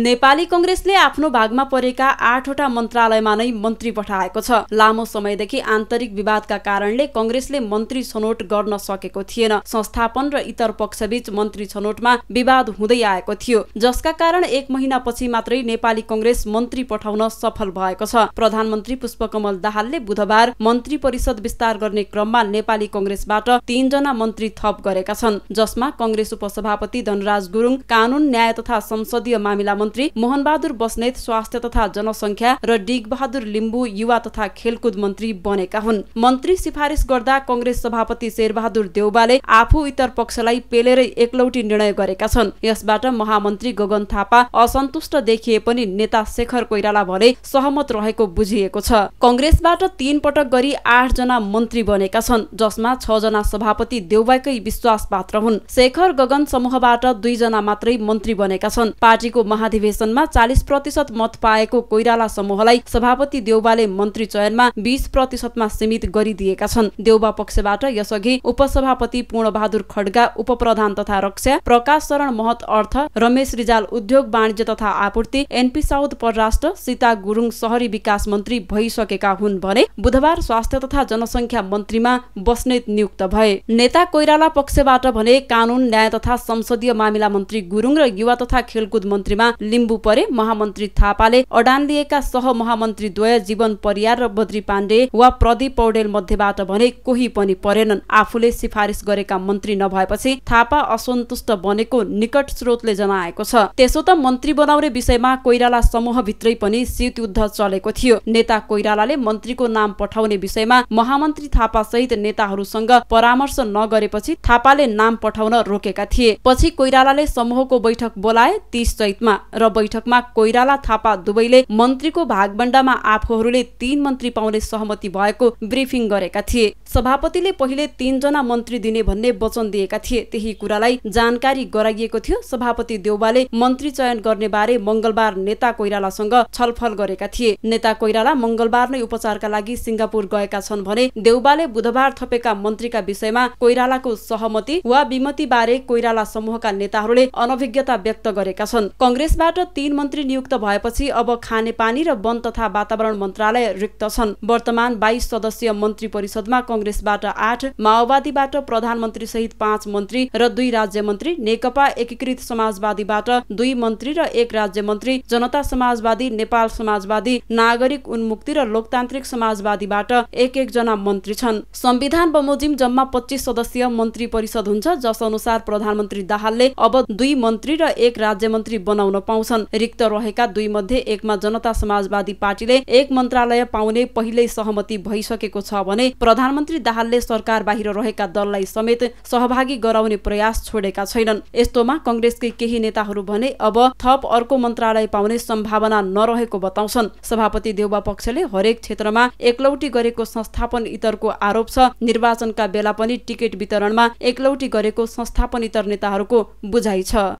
नेपाली कंग्रेसले आफ्नो भागमा परेका आठवटा मन्त्रालयमा नै मन्त्री पठाएको छ लामो समयदेखि आन्तरिक विवादका कारणले कंग्रेसले मन्त्री छनौट गर्न सकेको थिएन संस्थापन र इतर पक्षबीच मन्त्री छनौटमा विवाद हुँदै आएको थियो जसका कारण एक महिनापछि मात्रै नेपाली कंग्रेस मन्त्री पठाउन सफल भएको छ प्रधानमन्त्री पुष्पकमल दाहालले बुधबार मन्त्री परिषद विस्तार गर्ने क्रममा नेपाली कंग्रेसबाट तीनजना मन्त्री थप गरेका छन् जसमा कंग्रेस उपसभापति धनराज गुरुङ कानून न्याय तथा संसदीय मामिला मन्त्री मोहनबहादुर बस्नेत स्वास्थ्य तथा जनसङ्ख्या र डिगबहादुर लिम्बू युवा तथा खेलकुद मन्त्री बनेका हुन् मन्त्री सिफारिस गर्दा कंग्रेस सभापति शेरबहादुर देउबाले आफू इतर पक्षलाई पेलेरै एकलौटी निर्णय गरेका छन् यसबाट महामन्त्री गगन थापा असन्तुष्ट देखिए पनि नेता शेखर कोइराला भने सहमत रहेको बुझिएको छ कंग्रेसबाट तीन पटक गरी आठ जना मन्त्री बनेका छन् जसमा छ जना सभापति देउबाकै विश्वास पात्र हुन् शेखर गगन समूहबाट दुईजना मात्रै मन्त्री बनेका छन् पार्टीको महा अधिवेशनमा चालिस प्रतिशत मत पाएको कोइराला समूहलाई सभापति देउबाले मन्त्री चयनमा बीस प्रतिशतमा सीमित गरिदिएका छन् देउबा पक्षबाट यसअघि उपसभापति पूर्णबहादुर खड्गा उपप्रधान तथा रक्षा प्रकाश शरण महत अर्थ रमेश रिजाल उद्योग वाणिज्य तथा आपूर्ति एनपी साउद परराष्ट्र सीता गुरुङ सहरी विकास मन्त्री भइसकेका हुन् भने बुधबार स्वास्थ्य तथा जनसङ्ख्या मन्त्रीमा बस्नेत नियुक्त भए नेता कोइराला पक्षबाट भने कानून न्याय तथा संसदीय मामिला मन्त्री गुरुङ र युवा तथा खेलकुद मन्त्रीमा लिम्बू परे महामन्त्री थापाले अडान दिएका सह द्वय जीवन परियार र बद्री पाण्डे वा प्रदीप पौडेल मध्येबाट भने कोही पनि परेनन् आफूले सिफारिस गरेका मन्त्री नभएपछि थापा असन्तुष्ट बनेको निकट स्रोतले जनाएको छ त्यसो त मन्त्री बनाउने विषयमा कोइराला समूहभित्रै पनि शीत युद्ध चलेको थियो नेता कोइरालाले मन्त्रीको नाम पठाउने विषयमा महामन्त्री थापा सहित नेताहरूसँग परामर्श नगरेपछि थापाले नाम पठाउन रोकेका थिए पछि कोइरालाले समूहको बैठक बोलाए तीस चैतमा र बैठकमा कोइराला थापा दुवैले मन्त्रीको भागबण्डामा आफूहरूले तीन मन्त्री पाउने सहमति भएको ब्रिफिङ गरेका थिए सभापतिले पहिले तीनजना मन्त्री दिने भन्ने वचन दिएका थिए त्यही कुरालाई जानकारी गराइएको थियो सभापति देउबाले मन्त्री चयन गर्ने बारे मंगलबार नेता कोइरालासँग छलफल गरेका थिए नेता कोइराला मंगलबार नै उपचारका लागि सिङ्गापुर गएका छन् भने देउबाले बुधबार थपेका मन्त्रीका विषयमा कोइरालाको सहमति वा विमति बारे कोइराला समूहका नेताहरूले अनभिज्ञता व्यक्त गरेका छन् कङ्ग्रेसमा यसबाट तीन मन्त्री नियुक्त भएपछि अब खानेपानी र वन तथा वातावरण मन्त्रालय रिक्त छन् वर्तमान बाइस सदस्यीय मन्त्री परिषदमा कङ्ग्रेसबाट आठ माओवादीबाट प्रधानमन्त्री सहित पाँच मन्त्री र दुई राज्य मन्त्री नेकपा एकीकृत समाजवादीबाट दुई मन्त्री र एक राज्य मन्त्री जनता समाजवादी नेपाल समाजवादी नागरिक उन्मुक्ति र लोकतान्त्रिक समाजवादीबाट एक एकजना मन्त्री छन् संविधान बमोजिम जम्मा पच्चिस सदस्यीय मन्त्री परिषद हुन्छ जस अनुसार प्रधानमन्त्री दाहालले अब दुई मन्त्री र एक राज्य मन्त्री बनाउन पाउँछन् रिक्त रहेका दुई मध्ये एकमा जनता समाजवादी पार्टीले एक मन्त्रालय पाउने पहिल्यै सहमति भइसकेको छ भने प्रधानमन्त्री दाहालले सरकार बाहिर रहेका दललाई समेत सहभागी गराउने प्रयास छोडेका छैनन् यस्तोमा कङ्ग्रेसकै केही नेताहरू भने अब थप अर्को मन्त्रालय पाउने सम्भावना नरहेको बताउँछन् सभापति देउबा पक्षले हरेक क्षेत्रमा एकलौटी गरेको संस्थापन इतरको आरोप छ निर्वाचनका बेला पनि टिकट वितरणमा एकलौटी गरेको संस्थापन इतर नेताहरूको बुझाइ छ